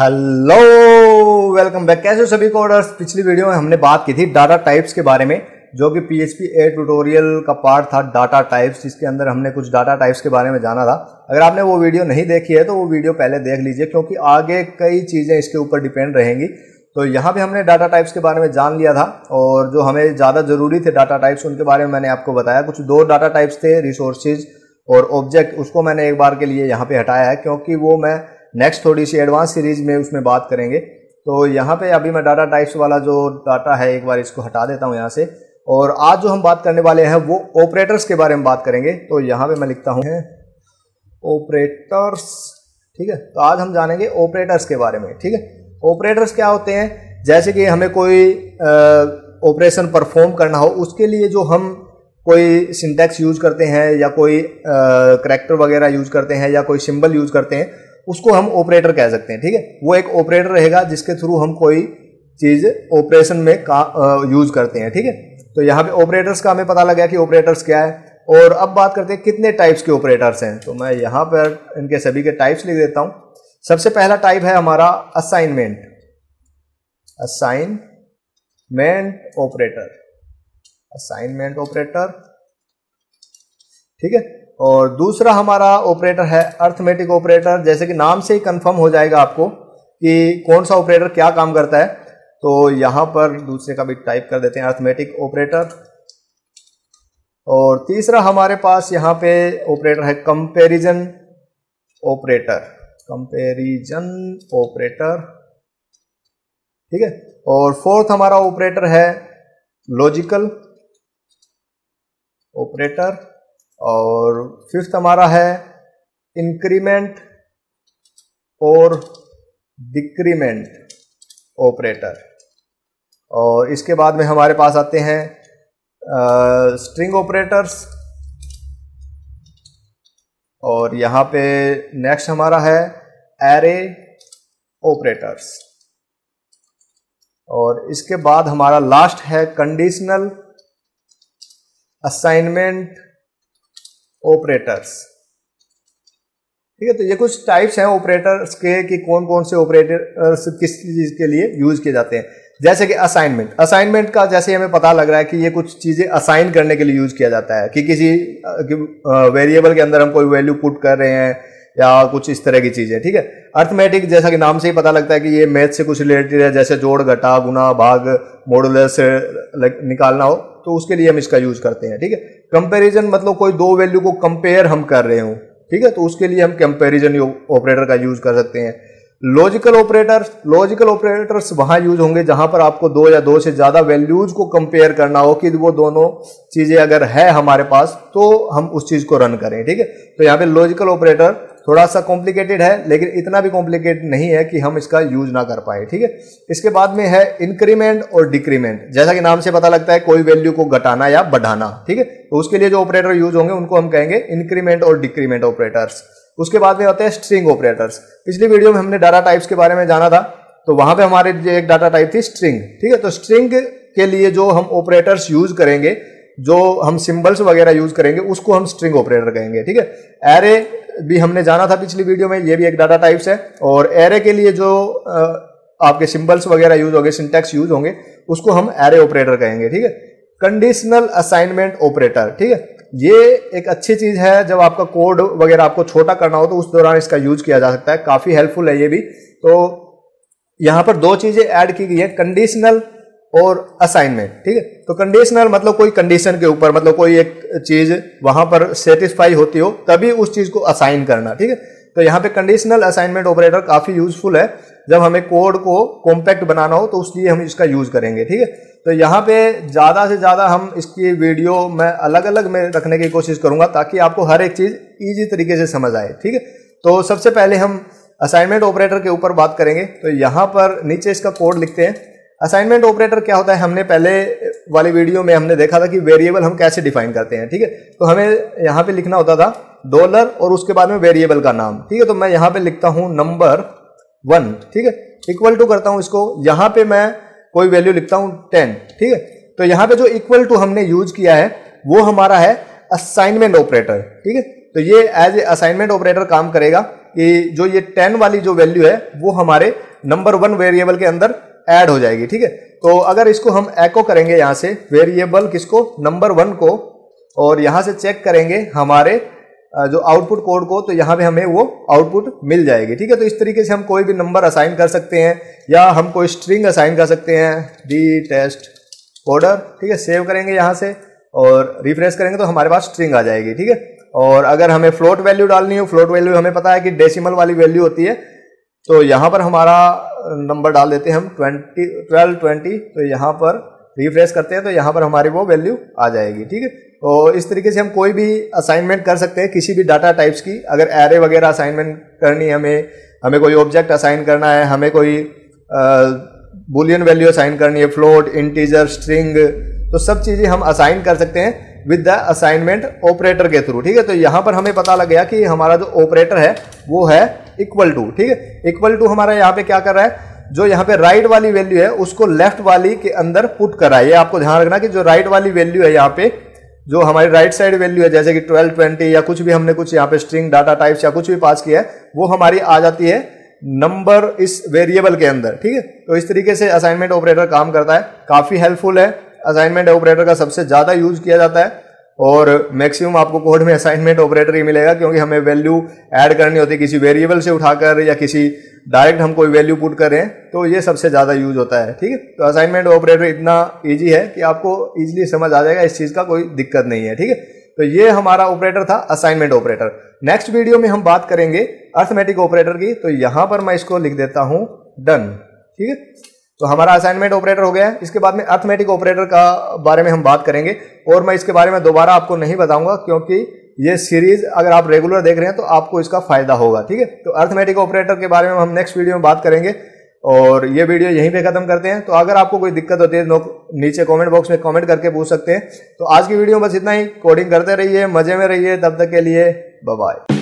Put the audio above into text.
Hello welcome back कैसे हो सभी कोडर्स पिछली वीडियो में हमने बात की थी डाटा टाइप्स के बारे में जो कि P H P a tutorial का पार्ट था डाटा टाइप्स जिसके अंदर हमने कुछ डाटा टाइप्स के बारे में जाना था अगर आपने वो वीडियो नहीं देखी है तो वो वीडियो पहले देख लीजिए क्योंकि आगे कई चीज़ें इसके ऊपर डिपेंड रहेंगी तो यहाँ पे हमने डाटा टाइप्स के बारे में जान लिया था और जो हमें ज़्यादा ज़रूरी थे डाटा टाइप्स उनके बारे में मैंने आपको बताया कुछ दो डाटा टाइप्स थे रिसोर्सेज और ऑब्जेक्ट उसको मैंने एक बार के लिए यहाँ पे हटाया है क्योंकि वो मैं नेक्स्ट थोड़ी सी एडवांस सीरीज में उसमें बात करेंगे तो यहाँ पे अभी मैं डाटा टाइप्स वाला जो डाटा है एक बार इसको हटा देता हूँ यहाँ से और आज जो हम बात करने वाले हैं वो ऑपरेटर्स के बारे में बात करेंगे तो यहाँ पे मैं लिखता हूँ ऑपरेटर्स ठीक है तो आज हम जानेंगे ऑपरेटर्स के बारे में ठीक है ऑपरेटर्स क्या होते हैं जैसे कि हमें कोई ऑपरेशन परफॉर्म करना हो उसके लिए जो हम कोई सिंटेक्स यूज करते हैं या कोई करेक्टर वगैरह यूज करते हैं या कोई सिंबल यूज करते हैं उसको हम ऑपरेटर कह सकते हैं ठीक है वो एक ऑपरेटर रहेगा जिसके थ्रू हम कोई चीज़ ऑपरेशन में का यूज़ करते हैं ठीक है थीके? तो यहाँ पे ऑपरेटर्स का हमें पता लग गया कि ऑपरेटर्स क्या है और अब बात करते हैं कितने टाइप्स के ऑपरेटर्स हैं तो मैं यहाँ पर इनके सभी के टाइप्स लिख देता हूँ सबसे पहला टाइप है हमारा assignment assignment operator assignment operator ठीक है और दूसरा हमारा ऑपरेटर है अर्थमेटिक ऑपरेटर जैसे कि नाम से ही कंफर्म हो जाएगा आपको कि कौन सा ऑपरेटर क्या काम करता है तो यहाँ पर दूसरे का भी टाइप कर देते हैं अर्थमेटिक ऑपरेटर और तीसरा हमारे पास यहाँ पे ऑपरेटर है कंपेरिजन ऑपरेटर कंपेरिजन ऑपरेटर ठीक है और फोर्थ हमारा ऑपरेटर है लॉजिकल ऑपरेटर और फिफ्थ हमारा है इंक्रीमेंट और डिक्रीमेंट ऑपरेटर और इसके बाद में हमारे पास आते हैं स्ट्रिंग ऑपरेटर्स और यहाँ पे नेक्स्ट हमारा है एरे ऑपरेटर्स और इसके बाद हमारा लास्ट है कंडीशनल असाइनमेंट ऑपरेटर्स ठीक है तो ये कुछ टाइप्स हैं ऑपरेटर्स के कि कौन कौन से ऑपरेटर्स किस चीज़ के लिए यूज किए जाते हैं जैसे कि असाइनमेंट असाइनमेंट का जैसे हमें पता लग रहा है कि ये कुछ चीज़ें असाइन करने के लिए यूज किया जाता है कि किसी वेरिएबल के अंदर हम कोई वैल्यू पुट कर रहे हैं या कुछ इस तरह की चीज है ठीक है अर्थमेटिक जैसा कि नाम से ही पता लगता है कि ये मैथ से कुछ रिलेटेड है जैसे जोड़ घटा गुना भाग से निकालना हो तो उसके लिए हम इसका यूज करते हैं ठीक है कंपेरिजन मतलब कोई दो वैल्यू को कंपेयर हम कर रहे हो ठीक है तो उसके लिए हम कंपेरिजन ऑपरेटर का यूज कर सकते हैं लॉजिकल ऑपरेटर लॉजिकल ऑपरेटर्स वहां यूज होंगे जहां पर आपको दो या दो से ज्यादा वैल्यूज को कंपेयर करना हो कि वो दोनों चीजें अगर है हमारे पास तो हम उस चीज को रन करें ठीक है तो यहाँ पे लॉजिकल ऑपरेटर थोड़ा सा कॉम्प्लिकेटेड है लेकिन इतना भी कॉम्प्लिकेटेड नहीं है कि हम इसका यूज ना कर पाए ठीक है इसके बाद में है इंक्रीमेंट और डिक्रीमेंट जैसा कि नाम से पता लगता है कोई वैल्यू को घटाना या बढ़ाना ठीक है तो उसके लिए जो ऑपरेटर यूज होंगे उनको हम कहेंगे इंक्रीमेंट और डिक्रीमेंट ऑपरेटर्स उसके बाद में होते हैं स्ट्रिंग ऑपरेटर्स पिछली वीडियो में हमने डाटा टाइप्स के बारे में जाना था तो वहां पर हमारे एक डाटा टाइप थी स्ट्रिंग ठीक है तो स्ट्रिंग के लिए जो हम ऑपरेटर्स यूज करेंगे जो हम सिंबल्स वगैरह यूज करेंगे उसको हम स्ट्रिंग ऑपरेटर कहेंगे ठीक है एरे भी हमने जाना था पिछली वीडियो में ये भी एक डाटा टाइप्स है और एरे के लिए जो आपके सिंबल्स वगैरह यूज होंगे सिंटेक्स यूज होंगे उसको हम एरे ऑपरेटर कहेंगे ठीक है कंडीशनल असाइनमेंट ऑपरेटर ठीक है ये एक अच्छी चीज है जब आपका कोड वगैरह आपको छोटा करना हो तो उस दौरान इसका यूज किया जा सकता है काफी हेल्पफुल है ये भी तो यहाँ पर दो चीजें ऐड की गई है कंडीशनल और असाइनमेंट ठीक है तो कंडीशनल मतलब कोई कंडीशन के ऊपर मतलब कोई एक चीज वहां पर सेटिस्फाई होती हो तभी उस चीज को असाइन करना ठीक है तो यहाँ पे कंडीशनल असाइनमेंट ऑपरेटर काफी यूजफुल है जब हमें कोड को कॉम्पैक्ट बनाना हो तो लिए हम इसका यूज करेंगे ठीक है तो यहाँ पे ज्यादा से ज्यादा हम इसकी वीडियो मैं अलग अलग में रखने की कोशिश करूंगा ताकि आपको हर एक चीज ईजी तरीके से समझ आए ठीक है तो सबसे पहले हम असाइनमेंट ऑपरेटर के ऊपर बात करेंगे तो यहाँ पर नीचे इसका कोड लिखते हैं असाइनमेंट ऑपरेटर क्या होता है हमने पहले वाली वीडियो में हमने देखा था कि वेरिएबल हम कैसे डिफाइन करते हैं ठीक है तो हमें यहाँ पे लिखना होता था डॉलर और उसके बाद में वेरिएबल का नाम ठीक है तो मैं यहाँ पे लिखता हूँ नंबर वन ठीक है इक्वल टू करता हूँ इसको यहाँ पे मैं कोई वैल्यू लिखता हूँ टेन ठीक है तो यहाँ पे जो इक्वल टू हमने यूज किया है वो हमारा है असाइनमेंट ऑपरेटर ठीक है तो ये एज ए असाइनमेंट ऑपरेटर काम करेगा कि जो ये टेन वाली जो वैल्यू है वो हमारे नंबर वन वेरिएबल के अंदर ऐड हो जाएगी ठीक है तो अगर इसको हम एको करेंगे यहां से वेरिएबल किसको नंबर वन को और यहां से चेक करेंगे हमारे जो आउटपुट कोड को तो यहाँ पे हमें वो आउटपुट मिल जाएगी ठीक है तो इस तरीके से हम कोई भी नंबर असाइन कर सकते हैं या हम कोई स्ट्रिंग असाइन कर सकते हैं डी टेस्ट कोडर ठीक है सेव करेंगे यहाँ से और रिफ्रेश करेंगे तो हमारे पास स्ट्रिंग आ जाएगी ठीक है और अगर हमें फ्लोट वैल्यू डालनी हो फ्लोट वैल्यू हमें पता है कि डेसिमल वाली वैल्यू होती है तो यहाँ पर हमारा नंबर डाल देते हैं हम ट्वेंटी ट्वेल्व ट्वेंटी तो यहाँ पर रिफ्रेश करते हैं तो यहाँ पर हमारी वो वैल्यू आ जाएगी ठीक है तो इस तरीके से हम कोई भी असाइनमेंट कर सकते हैं किसी भी डाटा टाइप्स की अगर एरे वगैरह असाइनमेंट करनी है हमें हमें कोई ऑब्जेक्ट असाइन करना है हमें कोई बुलियन वैल्यू असाइन करनी है फ्लोट इंटीजर स्ट्रिंग तो सब चीज़ें हम असाइन कर सकते हैं विद द असाइनमेंट ऑपरेटर के थ्रू ठीक है तो यहाँ पर हमें पता लग गया कि हमारा जो ऑपरेटर है वो है इक्वल टू ठीक है इक्वल टू हमारा यहाँ पे क्या कर रहा है जो यहाँ पे राइट वाली वैल्यू है उसको लेफ्ट वाली के अंदर पुट करा है ये आपको ध्यान रखना कि जो राइट वाली वैल्यू है यहाँ पे जो हमारी राइट साइड वैल्यू है जैसे कि ट्वेल्व ट्वेंटी या कुछ भी हमने कुछ यहाँ पे स्ट्रिंग डाटा टाइप्स या कुछ भी पास किया है वो हमारी आ जाती है नंबर इस वेरिएबल के अंदर ठीक है तो इस तरीके से असाइनमेंट ऑपरेटर काम करता है काफ़ी हेल्पफुल है असाइनमेंट ऑपरेटर का सबसे ज़्यादा यूज किया जाता है और मैक्सिमम आपको कोड में असाइनमेंट ऑपरेटर ही मिलेगा क्योंकि हमें वैल्यू ऐड करनी होती है किसी वेरिएबल से उठाकर या किसी डायरेक्ट हम कोई वैल्यू पुट करें तो ये सबसे ज़्यादा यूज होता है ठीक है तो असाइनमेंट ऑपरेटर इतना ईजी है कि आपको ईजिली समझ आ जाएगा इस चीज़ का कोई दिक्कत नहीं है ठीक है तो ये हमारा ऑपरेटर था असाइनमेंट ऑपरेटर नेक्स्ट वीडियो में हम बात करेंगे अर्थमेटिक ऑपरेटर की तो यहाँ पर मैं इसको लिख देता हूँ डन ठीक है तो हमारा असाइनमेंट ऑपरेटर हो गया है इसके बाद में अर्थमेटिक ऑपरेटर का बारे में हम बात करेंगे और मैं इसके बारे में दोबारा आपको नहीं बताऊंगा क्योंकि ये सीरीज अगर आप रेगुलर देख रहे हैं तो आपको इसका फायदा होगा ठीक है तो अर्थमेटिक ऑपरेटर के बारे में हम नेक्स्ट वीडियो में बात करेंगे और ये वीडियो यहीं पे खत्म करते हैं तो अगर आपको कोई दिक्कत होती है तो नीचे कमेंट बॉक्स में कमेंट करके पूछ सकते हैं तो आज की वीडियो में बस इतना ही कोडिंग करते रहिए मजे में रहिए तब तक के लिए बाय